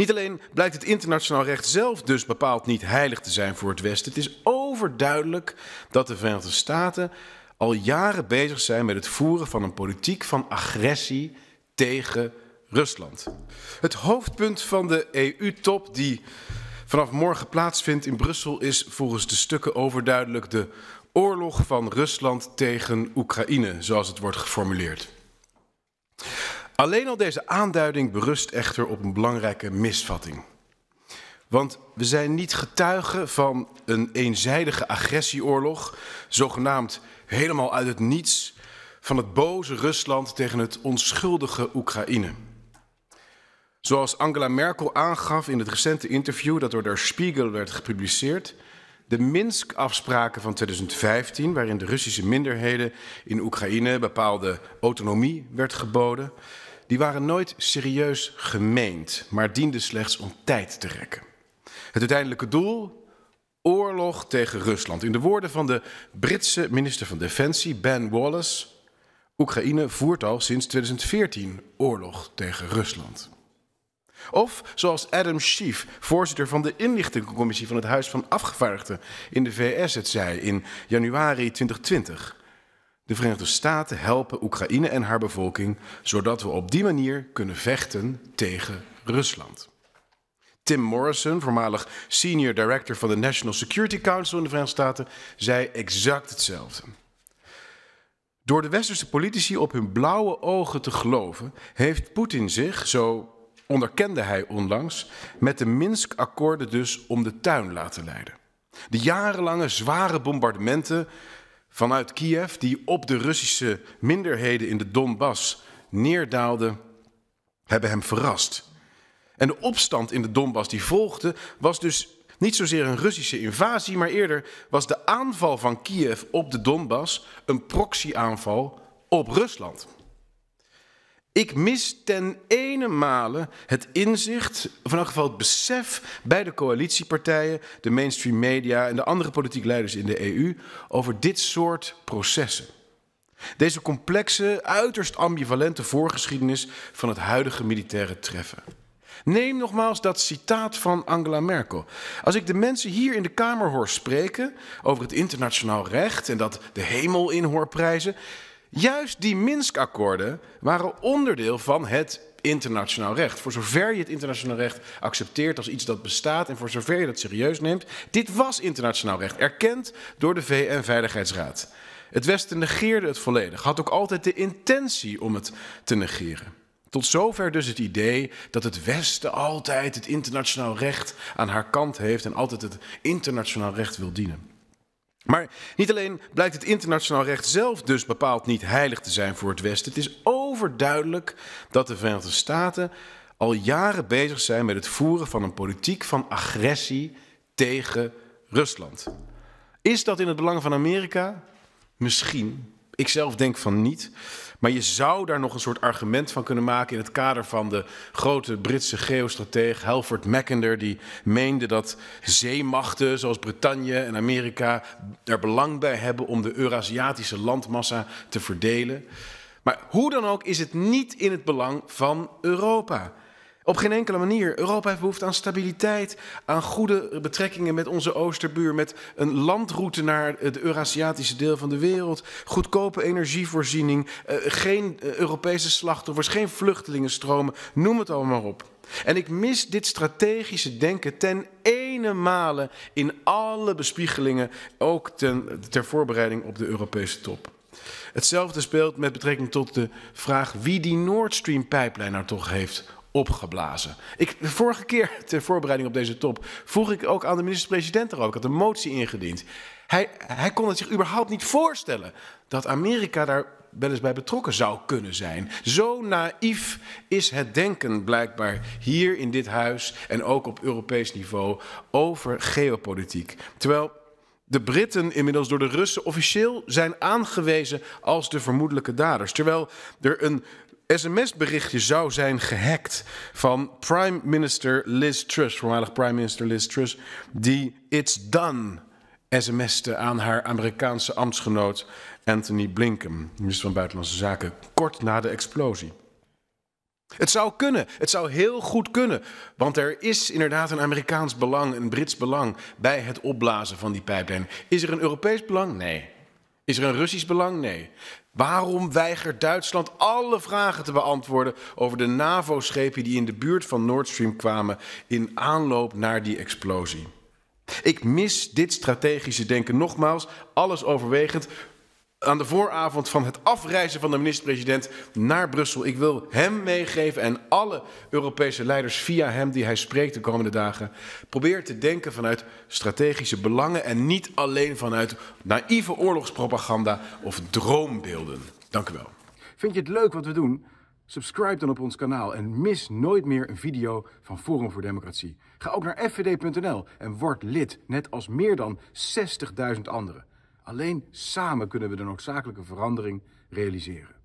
Niet alleen blijkt het internationaal recht zelf dus bepaald niet heilig te zijn voor het Westen, het is overduidelijk dat de Verenigde Staten al jaren bezig zijn met het voeren van een politiek van agressie tegen Rusland. Het hoofdpunt van de EU-top die vanaf morgen plaatsvindt in Brussel is volgens de stukken overduidelijk de oorlog van Rusland tegen Oekraïne, zoals het wordt geformuleerd. Alleen al deze aanduiding berust echter op een belangrijke misvatting. Want we zijn niet getuigen van een eenzijdige agressieoorlog, zogenaamd helemaal uit het niets, van het boze Rusland tegen het onschuldige Oekraïne. Zoals Angela Merkel aangaf in het recente interview dat door de Spiegel werd gepubliceerd, de Minsk-afspraken van 2015, waarin de Russische minderheden in Oekraïne bepaalde autonomie werd geboden, die waren nooit serieus gemeend, maar dienden slechts om tijd te rekken. Het uiteindelijke doel? Oorlog tegen Rusland. In de woorden van de Britse minister van Defensie, Ben Wallace, Oekraïne voert al sinds 2014 oorlog tegen Rusland. Of zoals Adam Schiff, voorzitter van de inlichtingencommissie van het Huis van Afgevaardigden in de VS, het zei in januari 2020 de Verenigde Staten helpen Oekraïne en haar bevolking, zodat we op die manier kunnen vechten tegen Rusland. Tim Morrison, voormalig senior director van de National Security Council in de Verenigde Staten, zei exact hetzelfde. Door de westerse politici op hun blauwe ogen te geloven, heeft Poetin zich, zo onderkende hij onlangs, met de Minsk-akkoorden dus om de tuin laten leiden. De jarenlange zware bombardementen vanuit Kiev die op de Russische minderheden in de Donbass neerdaalde, hebben hem verrast. En de opstand in de Donbass die volgde was dus niet zozeer een Russische invasie, maar eerder was de aanval van Kiev op de Donbass een proxyaanval op Rusland. Ik mis ten ene male het inzicht, of in elk geval het besef bij de coalitiepartijen, de mainstream media en de andere politiek leiders in de EU over dit soort processen. Deze complexe, uiterst ambivalente voorgeschiedenis van het huidige militaire treffen. Neem nogmaals dat citaat van Angela Merkel. Als ik de mensen hier in de Kamer hoor spreken over het internationaal recht en dat de hemel in hoor prijzen, Juist die Minsk-akkoorden waren onderdeel van het internationaal recht. Voor zover je het internationaal recht accepteert als iets dat bestaat en voor zover je dat serieus neemt, dit was internationaal recht, erkend door de VN-veiligheidsraad. Het Westen negeerde het volledig, had ook altijd de intentie om het te negeren. Tot zover dus het idee dat het Westen altijd het internationaal recht aan haar kant heeft en altijd het internationaal recht wil dienen. Maar niet alleen blijkt het internationaal recht zelf dus bepaald niet heilig te zijn voor het Westen, het is overduidelijk dat de Verenigde Staten al jaren bezig zijn met het voeren van een politiek van agressie tegen Rusland. Is dat in het belang van Amerika? Misschien. Ik zelf denk van niet. Maar je zou daar nog een soort argument van kunnen maken in het kader van de grote Britse geostrateeg Halford Mackinder, die meende dat zeemachten zoals Brittannië en Amerika er belang bij hebben om de Eurasiatische landmassa te verdelen. Maar hoe dan ook is het niet in het belang van Europa. Op geen enkele manier. Europa heeft behoefte aan stabiliteit, aan goede betrekkingen met onze oosterbuur, met een landroute naar het Eurasiatische deel van de wereld, goedkope energievoorziening, eh, geen eh, Europese slachtoffers, geen vluchtelingenstromen, noem het allemaal op. En ik mis dit strategische denken ten ene male in alle bespiegelingen, ook ten, ter voorbereiding op de Europese top. Hetzelfde speelt met betrekking tot de vraag wie die Nord Stream pijplijn nou toch heeft opgeblazen. Ik, de vorige keer, ter voorbereiding op deze top, vroeg ik ook aan de minister-president erover. Ik had een motie ingediend. Hij, hij kon het zich überhaupt niet voorstellen dat Amerika daar wel eens bij betrokken zou kunnen zijn. Zo naïef is het denken blijkbaar hier in dit huis en ook op Europees niveau over geopolitiek. Terwijl de Britten inmiddels door de Russen officieel zijn aangewezen als de vermoedelijke daders. Terwijl er een sms-berichtje zou zijn gehackt van Prime Minister Liz Truss, voormalig Prime Minister Liz Truss, die It's Done sms'te aan haar Amerikaanse ambtsgenoot Anthony Blinken, minister van Buitenlandse Zaken, kort na de explosie. Het zou kunnen, het zou heel goed kunnen, want er is inderdaad een Amerikaans belang, een Brits belang bij het opblazen van die pijplijn. Is er een Europees belang? Nee. Is er een Russisch belang? Nee. Waarom weigert Duitsland alle vragen te beantwoorden over de NAVO-schepen die in de buurt van Nord Stream kwamen in aanloop naar die explosie? Ik mis dit strategische denken nogmaals, alles overwegend, aan de vooravond van het afreizen van de minister-president naar Brussel. Ik wil hem meegeven en alle Europese leiders via hem die hij spreekt de komende dagen. Probeer te denken vanuit strategische belangen en niet alleen vanuit naïeve oorlogspropaganda of droombeelden. Dank u wel. Vind je het leuk wat we doen? Subscribe dan op ons kanaal en mis nooit meer een video van Forum voor Democratie. Ga ook naar fvd.nl en word lid, net als meer dan 60.000 anderen. Alleen samen kunnen we de noodzakelijke verandering realiseren.